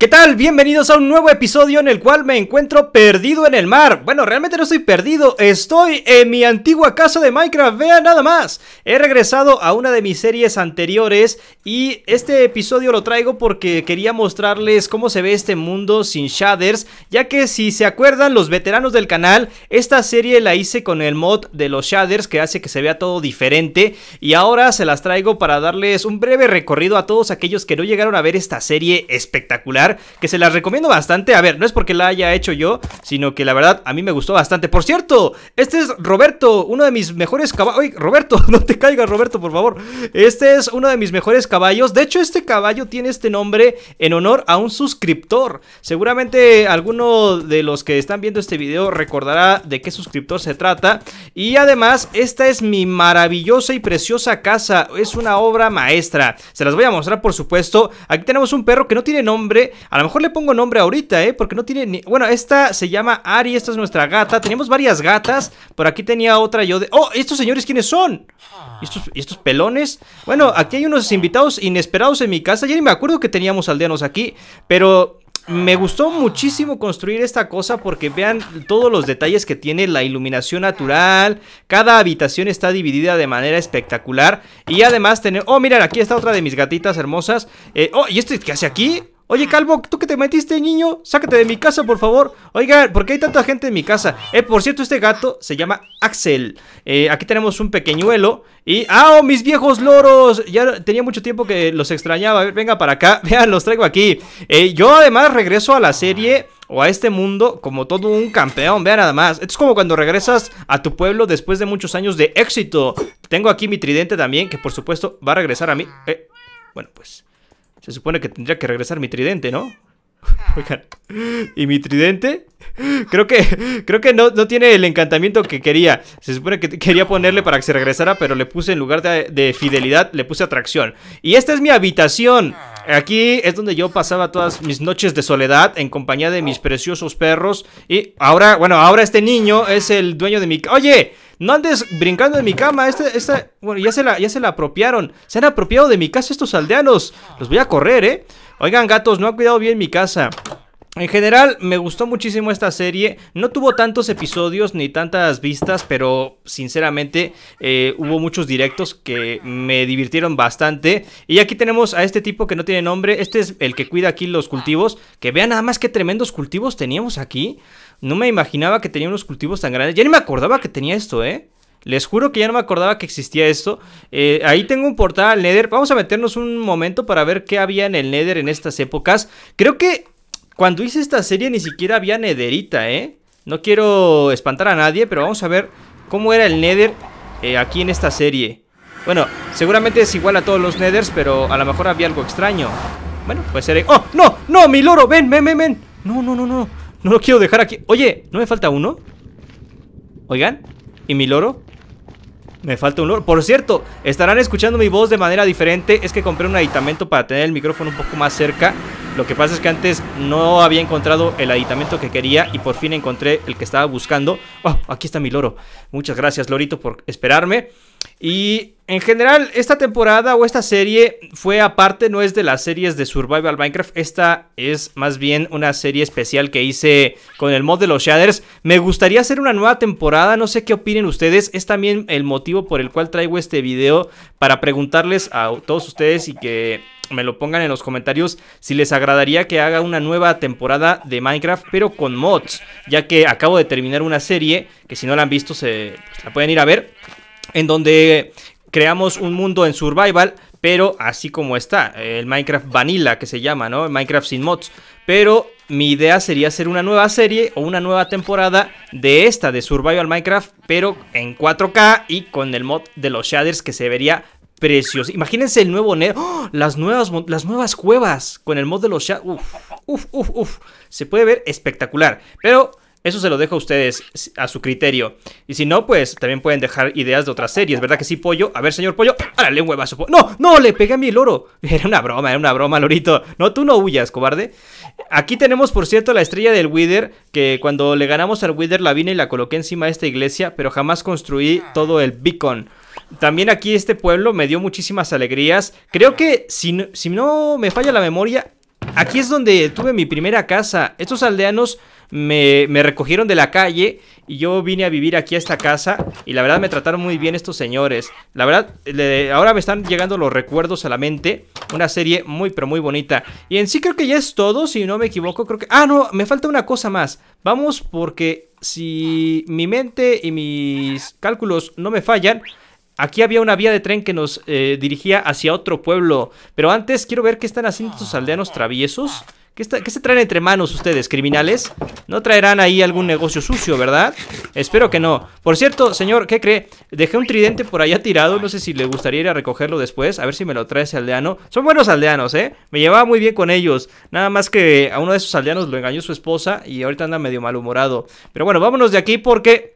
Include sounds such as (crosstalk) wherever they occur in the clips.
¿Qué tal? Bienvenidos a un nuevo episodio en el cual me encuentro perdido en el mar. Bueno, realmente no estoy perdido, estoy en mi antigua casa de Minecraft, vean nada más. He regresado a una de mis series anteriores y este episodio lo traigo porque quería mostrarles cómo se ve este mundo sin shaders, ya que si se acuerdan los veteranos del canal, esta serie la hice con el mod de los shaders que hace que se vea todo diferente y ahora se las traigo para darles un breve recorrido a todos aquellos que no llegaron a ver esta serie espectacular que se las recomiendo bastante. A ver, no es porque la haya hecho yo, sino que la verdad a mí me gustó bastante. Por cierto, este es Roberto, uno de mis mejores caballos. Uy, Roberto, (laughs) no te caigas, Roberto, por favor. Este es uno de mis mejores caballos. De hecho, este caballo tiene este nombre en honor a un suscriptor. Seguramente alguno de los que están viendo este video recordará de qué suscriptor se trata. Y además, esta es mi maravillosa y preciosa casa. Es una obra maestra. Se las voy a mostrar, por supuesto. Aquí tenemos un perro que no tiene nombre, a lo mejor le pongo nombre ahorita, ¿eh? Porque no tiene ni... Bueno, esta se llama Ari, esta es nuestra gata. Tenemos varias gatas. Por aquí tenía otra yo de... ¡Oh! ¿Estos señores quiénes son? ¿Y estos, pelones? Bueno, aquí hay unos invitados inesperados en mi casa. Ya ni me acuerdo que teníamos aldeanos aquí. Pero me gustó muchísimo construir esta cosa porque vean todos los detalles que tiene la iluminación natural. Cada habitación está dividida de manera espectacular. Y además tener... Oh, miren, aquí está otra de mis gatitas hermosas. Eh, oh, ¿y este qué hace aquí? Oye, Calvo, tú qué te metiste, niño, sácate de mi casa, por favor. Oiga, ¿por qué hay tanta gente en mi casa? Eh, por cierto, este gato se llama Axel. Eh, aquí tenemos un pequeñuelo. Y, ¡ah, oh, mis viejos loros! Ya tenía mucho tiempo que los extrañaba. venga para acá. (laughs) Vean, los traigo aquí. Eh, yo además regreso a la serie o a este mundo como todo un campeón. Vean nada más. Esto es como cuando regresas a tu pueblo después de muchos años de éxito. Tengo aquí mi tridente también, que por supuesto va a regresar a mí. Eh, bueno, pues... Se supone que tendría que regresar mi tridente, ¿no? Ah. Oigan. ¿Y mi tridente? Creo que, creo que no, no, tiene el encantamiento que quería. Se supone que quería ponerle para que se regresara, pero le puse en lugar de, de, fidelidad, le puse atracción. Y esta es mi habitación. Ah. Aquí es donde yo pasaba todas mis noches de soledad en compañía de mis preciosos perros. Y ahora, bueno, ahora este niño es el dueño de mi... Oye, no andes brincando en mi cama. Este, bueno, ya se, la, ya se la apropiaron. Se han apropiado de mi casa estos aldeanos. Los voy a correr, ¿eh? Oigan, gatos, no ha cuidado bien mi casa. En general, me gustó muchísimo esta serie. No tuvo tantos episodios ni tantas vistas, pero sinceramente eh, hubo muchos directos que me divirtieron bastante. Y aquí tenemos a este tipo que no tiene nombre. Este es el que cuida aquí los cultivos. Que vean nada más qué tremendos cultivos teníamos aquí. No me imaginaba que tenía unos cultivos tan grandes. Ya ni me acordaba que tenía esto, ¿eh? Les juro que ya no me acordaba que existía esto. Eh, ahí tengo un portal Nether. Vamos a meternos un momento para ver qué había en el Nether en estas épocas. Creo que cuando hice esta serie ni siquiera había Netherita, ¿eh? No quiero espantar a nadie, pero vamos a ver cómo era el Nether eh, aquí en esta serie. Bueno, seguramente es igual a todos los Nethers, pero a lo mejor había algo extraño. Bueno, puede ser... ¡Oh! ¡No! ¡No! ¡Mi loro! ¡Ven, ven, ven, ven! No, no, no, no. No lo quiero dejar aquí. Oye, ¿no me falta uno? Oigan, ¿y mi loro? Me falta un loro. Por cierto, estarán escuchando mi voz de manera diferente. Es que compré un aditamento para tener el micrófono un poco más cerca. Lo que pasa es que antes no había encontrado el aditamento que quería y por fin encontré el que estaba buscando. Oh, aquí está mi loro. Muchas gracias, Lorito, por esperarme. Y en general, esta temporada o esta serie fue aparte, no es de las series de Survival Minecraft. Esta es más bien una serie especial que hice con el mod de los shaders. Me gustaría hacer una nueva temporada, no sé qué opinen ustedes. Es también el motivo por el cual traigo este video para preguntarles a todos ustedes y que me lo pongan en los comentarios si les agradaría que haga una nueva temporada de Minecraft, pero con mods, ya que acabo de terminar una serie que si no la han visto se pues, la pueden ir a ver en donde creamos un mundo en survival, pero así como está, el Minecraft Vanilla que se llama, ¿no? Minecraft sin mods. Pero mi idea sería hacer una nueva serie o una nueva temporada de esta, de Survival Minecraft, pero en 4K y con el mod de los shaders que se vería precioso. Imagínense el nuevo Nether, ¡oh! las, nuevas, las nuevas cuevas con el mod de los shaders. Uf, uf, uf, uf. Se puede ver espectacular, pero... Eso se lo dejo a ustedes a su criterio. Y si no, pues también pueden dejar ideas de otras series, ¿verdad que sí, Pollo? A ver, señor Pollo, árale un huevazo. No, no, le pegué a mi loro. (laughs) Era una broma, era una broma, Lorito. No, tú no huyas, cobarde. Aquí tenemos, por cierto, la estrella del Wither, que cuando le ganamos al Wither la vine y la coloqué encima de esta iglesia, pero jamás construí todo el beacon. También aquí este pueblo me dio muchísimas alegrías. Creo que, si si no me falla la memoria, aquí es donde tuve mi primera casa. Estos aldeanos me, recogieron de la calle y yo vine a vivir aquí a esta casa y la verdad me trataron muy bien estos señores. La verdad, ahora me están llegando los recuerdos a la mente. Una serie muy, pero muy bonita. Y en sí creo que ya es todo, si no me equivoco, creo que... Ah, no, me falta una cosa más. Vamos porque si mi mente y mis cálculos no me fallan... Aquí había una vía de tren que nos eh, dirigía hacia otro pueblo. Pero antes quiero ver qué están haciendo estos aldeanos traviesos. ¿Qué, se traen entre manos ustedes, criminales? No traerán ahí algún negocio sucio, ¿verdad? Espero que no. Por cierto, señor, ¿qué cree? Dejé un tridente por allá tirado. No sé si le gustaría ir a recogerlo después. A ver si me lo trae ese aldeano. Son buenos aldeanos, ¿eh? Me llevaba muy bien con ellos. Nada más que a uno de esos aldeanos lo engañó su esposa y ahorita anda medio malhumorado. Pero bueno, vámonos de aquí porque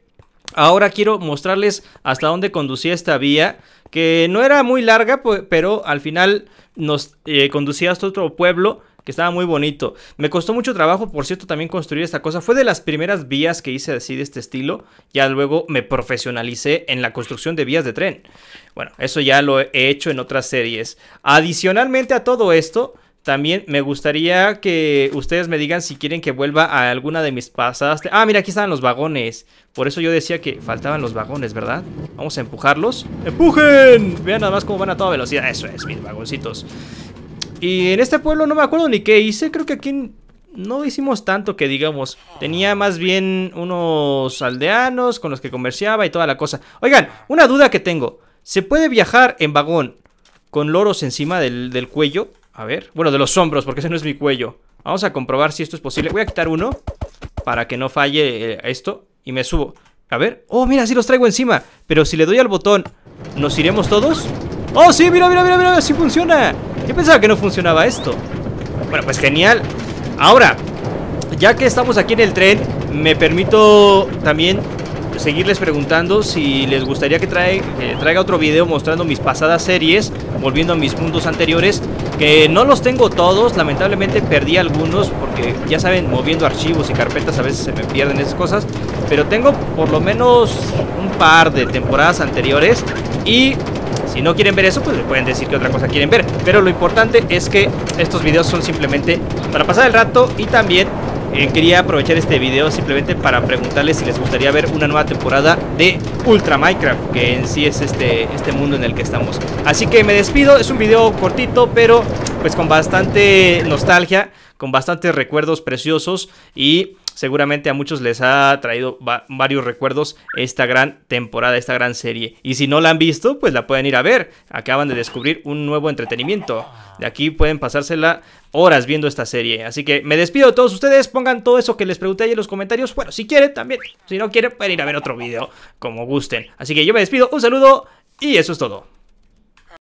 ahora quiero mostrarles hasta dónde conducía esta vía. Que no era muy larga, pero al final nos eh, conducía hasta otro pueblo que estaba muy bonito. Me costó mucho trabajo, por cierto, también construir esta cosa. Fue de las primeras vías que hice así de este estilo. Ya luego me profesionalicé en la construcción de vías de tren. Bueno, eso ya lo he hecho en otras series. Adicionalmente a todo esto, también me gustaría que ustedes me digan si quieren que vuelva a alguna de mis pasadas. Ah, mira, aquí estaban los vagones. Por eso yo decía que faltaban los vagones, ¿verdad? Vamos a empujarlos. ¡Empujen! Vean nada más cómo van a toda velocidad. Eso es, mis vagoncitos. Y en este pueblo no me acuerdo ni qué hice, creo que aquí no hicimos tanto que digamos. Tenía más bien unos aldeanos con los que comerciaba y toda la cosa. Oigan, una duda que tengo. ¿Se puede viajar en vagón con loros encima del, cuello? A ver, bueno, de los hombros, porque ese no es mi cuello. Vamos a comprobar si esto es posible. Voy a quitar uno para que no falle eh, esto y me subo. A ver, oh, mira, sí los traigo encima. Pero si le doy al botón, ¿nos iremos todos? ¡Oh, sí! ¡Mira, mira, mira, mira! ¡Sí funciona! Yo pensaba que no funcionaba esto. Bueno, pues genial. Ahora, ya que estamos aquí en el tren, me permito también seguirles preguntando si les gustaría que, traiga otro video mostrando mis pasadas series, volviendo a mis puntos anteriores, que no los tengo todos, lamentablemente perdí algunos, porque ya saben, moviendo archivos y carpetas a veces se me pierden esas cosas, pero tengo por lo menos un par de temporadas anteriores y si no quieren ver eso, pues le pueden decir que otra cosa quieren ver. Pero lo importante es que estos videos son simplemente para pasar el rato y también eh, quería aprovechar este video simplemente para preguntarles si les gustaría ver una nueva temporada de Ultra Minecraft, que en sí es este, este mundo en el que estamos. Así que me despido, es un video cortito, pero pues con bastante nostalgia, con bastantes recuerdos preciosos y seguramente a muchos les ha traído varios recuerdos esta gran temporada, esta gran serie. Y si no la han visto, pues la pueden ir a ver. Acaban de descubrir un nuevo entretenimiento. De aquí pueden pasársela horas viendo esta serie. Así que me despido de todos ustedes. Pongan todo eso que les pregunté ahí en los comentarios. Bueno, si quieren también. Si no quieren, pueden ir a ver otro video, como gusten. Así que yo me despido. Un saludo y eso es todo.